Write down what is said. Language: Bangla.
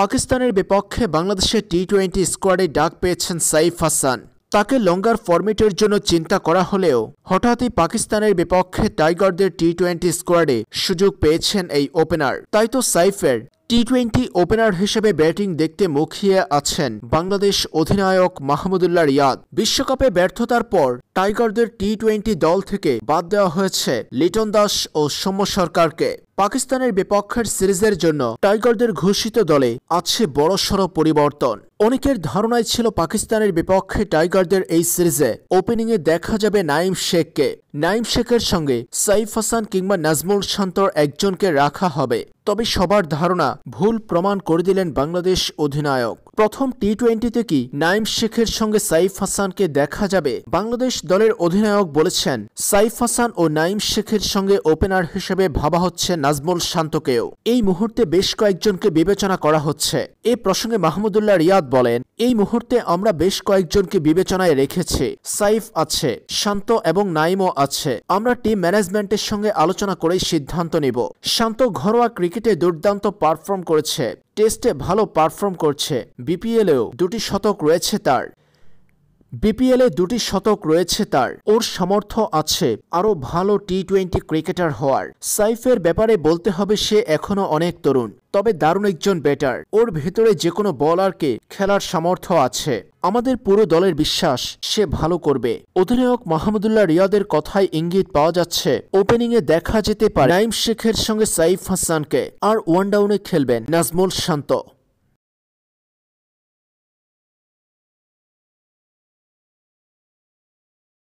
পাকিস্তানের বিপক্ষে বাংলাদেশের টি টোয়েন্টি স্কোয়াডে ডাক পেয়েছেন সাইফ হাসান তাকে লঙ্গার ফরম্যাটের জন্য চিন্তা করা হলেও হঠাৎই পাকিস্তানের বিপক্ষে টাইগারদের টি টোয়েন্টি স্কোয়াডে সুযোগ পেয়েছেন এই ওপেনার তাই তো সাইফের টি টোয়েন্টি ওপেনার হিসেবে ব্যাটিং দেখতে মুখিয়ে আছেন বাংলাদেশ অধিনায়ক মাহমুদুল্লাহ রিয়াদ বিশ্বকাপে ব্যর্থতার পর টাইগারদের টি টোয়েন্টি দল থেকে বাদ দেওয়া হয়েছে লিটন দাস ও সৌম্য সরকারকে পাকিস্তানের বিপক্ষের সিরিজের জন্য টাইগারদের ঘোষিত দলে আছে বড়সড় পরিবর্তন অনেকের ধারণায় ছিল পাকিস্তানের বিপক্ষে টাইগারদের এই সিরিজে ওপেনিংয়ে দেখা যাবে নাইম শেখকে নাইম শেখের সঙ্গে সাইফ হাসান কিংবা নাজমুল শান্তর একজনকে রাখা হবে তবে সবার ধারণা ভুল প্রমাণ করে দিলেন বাংলাদেশ অধিনায়ক প্রথম টি টোয়েন্টিতে কি নাইম শেখের সঙ্গে সাইফ হাসানকে দেখা যাবে বাংলাদেশ দলের অধিনায়ক বলেছেন সাইফ হাসান ও নাইম শেখের সঙ্গে ওপেনার হিসেবে ভাবা হচ্ছে নাজমুল শান্তকেও এই মুহূর্তে বেশ কয়েকজনকে বিবেচনা করা হচ্ছে এ প্রসঙ্গে মাহমুদুল্লাহ রিয়াদ বলেন এই মুহূর্তে আমরা বেশ কয়েকজনকে বিবেচনায় রেখেছি সাইফ আছে শান্ত এবং নাইমও আছে আমরা টিম ম্যানেজমেন্টের সঙ্গে আলোচনা করেই সিদ্ধান্ত নেব শান্ত ঘরোয়া ক্রিকেটে দুর্দান্ত পারফর্ম করেছে টেস্টে ভালো পারফর্ম করছে বিপিএলেও দুটি শতক রয়েছে তার বিপিএলে দুটি শতক রয়েছে তার ওর সামর্থ্য আছে আরও ভালো টি টোয়েন্টি ক্রিকেটার হওয়ার সাইফের ব্যাপারে বলতে হবে সে এখনও অনেক তরুণ তবে দারুণ একজন ব্যাটার ওর ভেতরে যে কোনো বলারকে খেলার সামর্থ্য আছে আমাদের পুরো দলের বিশ্বাস সে ভালো করবে অধিনায়ক মাহমুদুল্লাহ রিয়াদের কথায় ইঙ্গিত পাওয়া যাচ্ছে ওপেনিংয়ে দেখা যেতে পারে নাইম শেখের সঙ্গে সাইফ হাসানকে আর ওয়ান ডাউনে খেলবেন নাজমুল শান্ত